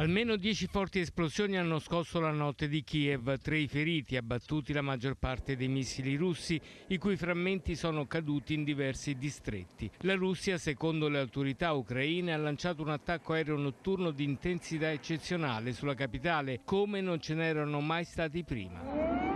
Almeno dieci forti esplosioni hanno scosso la notte di Kiev, tre i feriti, abbattuti la maggior parte dei missili russi, i cui frammenti sono caduti in diversi distretti. La Russia, secondo le autorità ucraine, ha lanciato un attacco aereo notturno di intensità eccezionale sulla capitale, come non ce n'erano mai stati prima.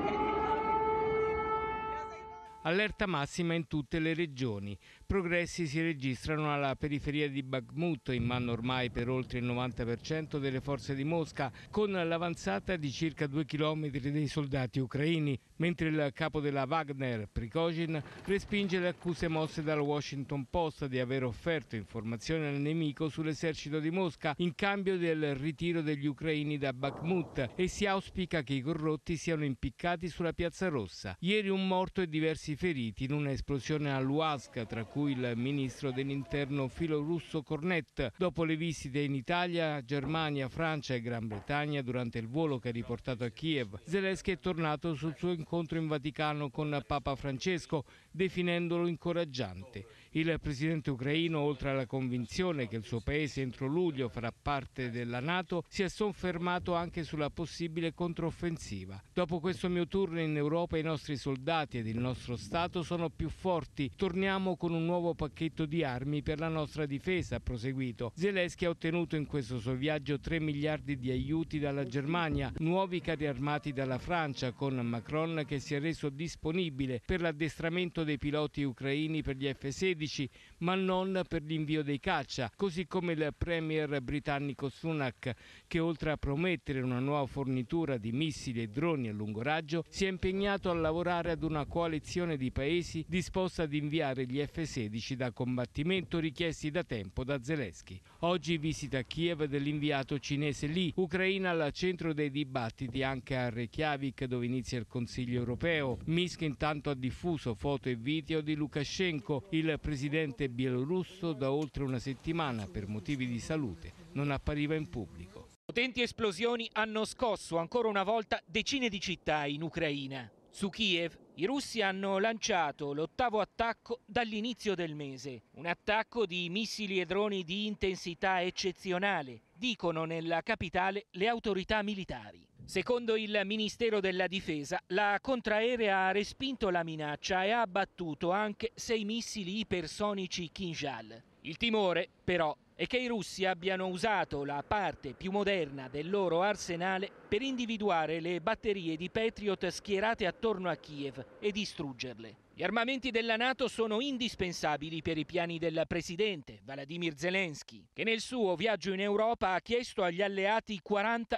Allerta massima in tutte le regioni. Progressi si registrano alla periferia di Bakhmut, in mano ormai per oltre il 90% delle forze di Mosca, con l'avanzata di circa 2 km dei soldati ucraini, mentre il capo della Wagner, Prigozhin, respinge le accuse mosse dal Washington Post di aver offerto informazioni al nemico sull'esercito di Mosca in cambio del ritiro degli ucraini da Bakhmut e si auspica che i corrotti siano impiccati sulla Piazza Rossa. Ieri un morto e diversi feriti in un'esplosione a Luasca, tra cui il ministro dell'interno filorusso Cornette. Dopo le visite in Italia, Germania, Francia e Gran Bretagna durante il volo che ha riportato a Kiev, Zelensky è tornato sul suo incontro in Vaticano con Papa Francesco, definendolo incoraggiante. Il presidente ucraino, oltre alla convinzione che il suo paese entro luglio farà parte della Nato, si è soffermato anche sulla possibile controffensiva. Dopo questo mio turno in Europa i nostri soldati ed il nostro Stato sono più forti. Torniamo con un nuovo pacchetto di armi per la nostra difesa, ha proseguito. Zelensky ha ottenuto in questo suo viaggio 3 miliardi di aiuti dalla Germania, nuovi carri armati dalla Francia, con Macron che si è reso disponibile per l'addestramento dei piloti ucraini per gli F-16 libici, ma non per l'invio dei caccia, così come il premier britannico Sunak, che oltre a promettere una nuova fornitura di missili e droni a lungo raggio, si è impegnato a lavorare ad una coalizione di paesi disposta ad inviare gli F-16 da combattimento richiesti da tempo da Zelensky. Oggi visita Kiev dell'inviato cinese Li, Ucraina al centro dei dibattiti anche a Reykjavik dove inizia il Consiglio europeo. Minsk intanto ha diffuso foto e video di Lukashenko, il presidente presidente bielorusso da oltre una settimana per motivi di salute non appariva in pubblico. Potenti esplosioni hanno scosso ancora una volta decine di città in Ucraina. Su Kiev i russi hanno lanciato l'ottavo attacco dall'inizio del mese, un attacco di missili e droni di intensità eccezionale, dicono nella capitale le autorità militari. Secondo il Ministero della Difesa, la contraerea ha respinto la minaccia e ha abbattuto anche sei missili ipersonici Kinjal. Il timore, però, è che i russi abbiano usato la parte più moderna del loro arsenale per individuare le batterie di Patriot schierate attorno a Kiev e distruggerle. Gli armamenti della Nato sono indispensabili per i piani del presidente Vladimir Zelensky, che nel suo viaggio in Europa ha chiesto agli alleati 40-50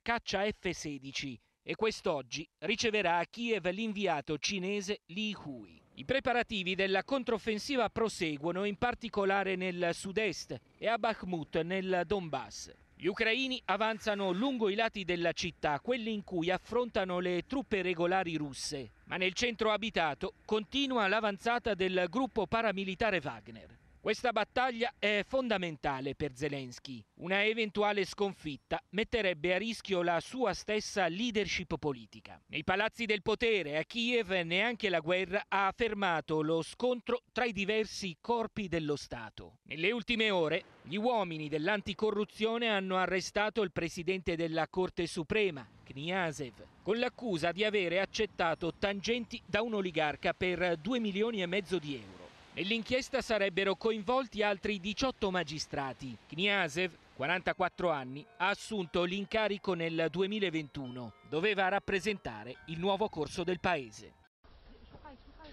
caccia F-16 e quest'oggi riceverà a Kiev l'inviato cinese Li Hui. I preparativi della controffensiva proseguono in particolare nel sud-est e a Bakhmut nel Donbass. Gli ucraini avanzano lungo i lati della città, quelli in cui affrontano le truppe regolari russe, ma nel centro abitato continua l'avanzata del gruppo paramilitare Wagner. Questa battaglia è fondamentale per Zelensky. Una eventuale sconfitta metterebbe a rischio la sua stessa leadership politica. Nei palazzi del potere a Kiev neanche la guerra ha fermato lo scontro tra i diversi corpi dello Stato. Nelle ultime ore gli uomini dell'anticorruzione hanno arrestato il presidente della Corte Suprema, Kniasev, con l'accusa di avere accettato tangenti da un oligarca per 2 milioni e mezzo di euro. Nell'inchiesta sarebbero coinvolti altri 18 magistrati. Kniasev, 44 anni, ha assunto l'incarico nel 2021. Doveva rappresentare il nuovo corso del paese.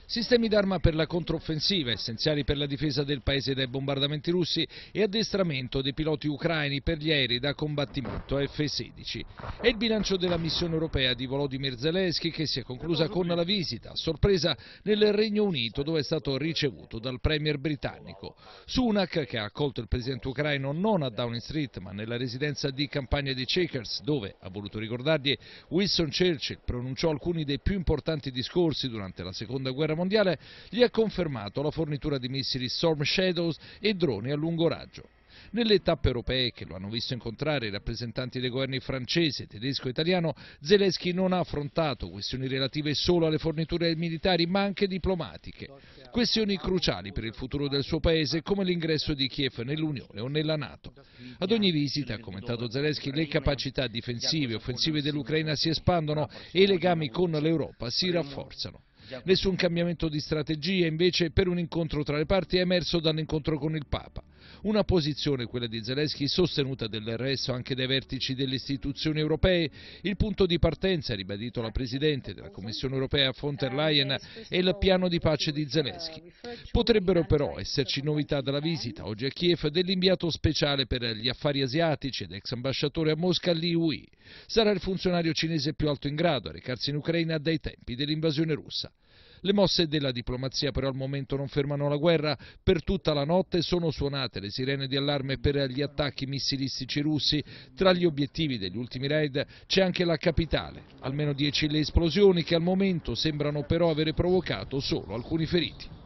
Sistemi d'arma per la controffensiva, essenziali per la difesa del paese dai bombardamenti russi e addestramento dei piloti ucraini per gli aerei da combattimento F-16. È il bilancio della missione europea di Volodymyr Zelensky che si è conclusa con la visita, a sorpresa, nel Regno Unito dove è stato ricevuto dal premier britannico. Sunak, che ha accolto il presidente ucraino non a Downing Street ma nella residenza di campagna dei Chequers dove, ha voluto ricordargli, Winston Churchill pronunciò alcuni dei più importanti discorsi durante la seconda guerra guerra mondiale, gli ha confermato la fornitura di missili Storm Shadows e droni a lungo raggio. Nelle tappe europee che lo hanno visto incontrare i rappresentanti dei governi francese, tedesco e italiano, Zelensky non ha affrontato questioni relative solo alle forniture militari ma anche diplomatiche, questioni cruciali per il futuro del suo paese come l'ingresso di Kiev nell'Unione o nella Nato. Ad ogni visita, ha commentato Zelensky, le capacità difensive e offensive dell'Ucraina si espandono e i legami con l'Europa si rafforzano. Nessun cambiamento di strategia invece per un incontro tra le parti è emerso dall'incontro con il Papa. Una posizione, quella di Zelensky, sostenuta del resto anche dai vertici delle istituzioni europee. Il punto di partenza, ribadito la Presidente della Commissione europea von der Leyen, è il piano di pace di Zelensky. Potrebbero però esserci novità dalla visita oggi a Kiev dell'inviato speciale per gli affari asiatici ed ex ambasciatore a Mosca Li Hui. Sarà il funzionario cinese più alto in grado a recarsi in Ucraina dai tempi dell'invasione russa. Le mosse della diplomazia però al momento non fermano la guerra. Per tutta la notte sono suonate le sirene di allarme per gli attacchi missilistici russi. Tra gli obiettivi degli ultimi raid c'è anche la capitale. Almeno 10 le esplosioni che al momento sembrano però aver provocato solo alcuni feriti.